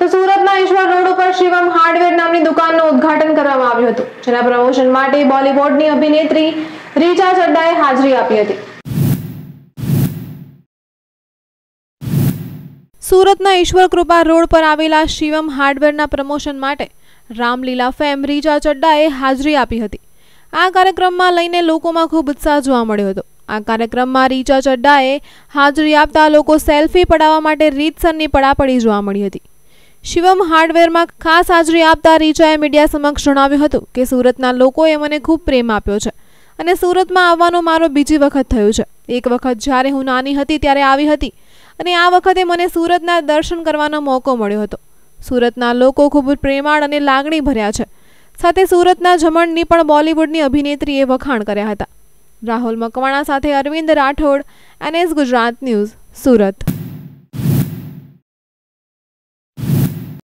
તો સુરતના ઈશ્વર રોડ ઉપર શિવમ હાર્ડવેર નામની દુકાનનું ઉદ્ઘાટન કરવામાં આવ્યું હતું જેના પ્રમોશન માટે બોલિવૂડની અભિનેત્રી રીચા ચડ્ડાએ હાજરી આપી હતી સુરતના ઈશ્વર કૃપા રોડ પર આવેલા શિવમ હાર્ડવેરના પ્રમોશન માટે રામલીલા ફેમ રીચા ચડ્ડાએ હાજરી આપી હતી આ કાર્યક્રમમાં લઈને લોકોમાં ખૂબ ઉત્સાહ જોવા મળ્યો હતો આ કાર્યક્રમમાં રીચા ચડ્ડાએ હાજરી આપતા લોકો સેલ્ફી પડાવવા માટે રીતસરની પડાપડી જોવા મળી હતી શિવમ હાર્ડવેરમાં ખાસ હાજરી આપતા રીચાએ મીડિયા સમક્ષ જણાવ્યું હતું કે સુરતના લોકોએ મને ખૂબ પ્રેમ આપ્યો છે અને સુરતમાં આવવાનો મારો બીજી વખત થયો છે એક વખત જ્યારે હું નાની હતી ત્યારે આવી હતી અને આ વખતે મને સુરતના દર્શન કરવાનો મોકો મળ્યો હતો સુરતના લોકો ખૂબ પ્રેમાળ અને લાગણી ભર્યા છે સાથે સુરતના જમણની પણ બોલિવૂડની અભિનેત્રીએ વખાણ કર્યા હતા રાહુલ મકવાણા સાથે અરવિંદ રાઠોડ એનએસ ગુજરાત ન્યૂઝ સુરત